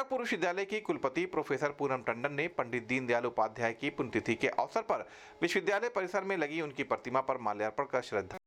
गोरखपुर विश्वविद्यालय की कुलपति प्रोफेसर पूनम टंडन ने पंडित दीनदयाल उपाध्याय की पुण्यतिथि के अवसर पर विश्वविद्यालय परिसर में लगी उनकी प्रतिमा पर माल्यार्पण कर श्रद्धा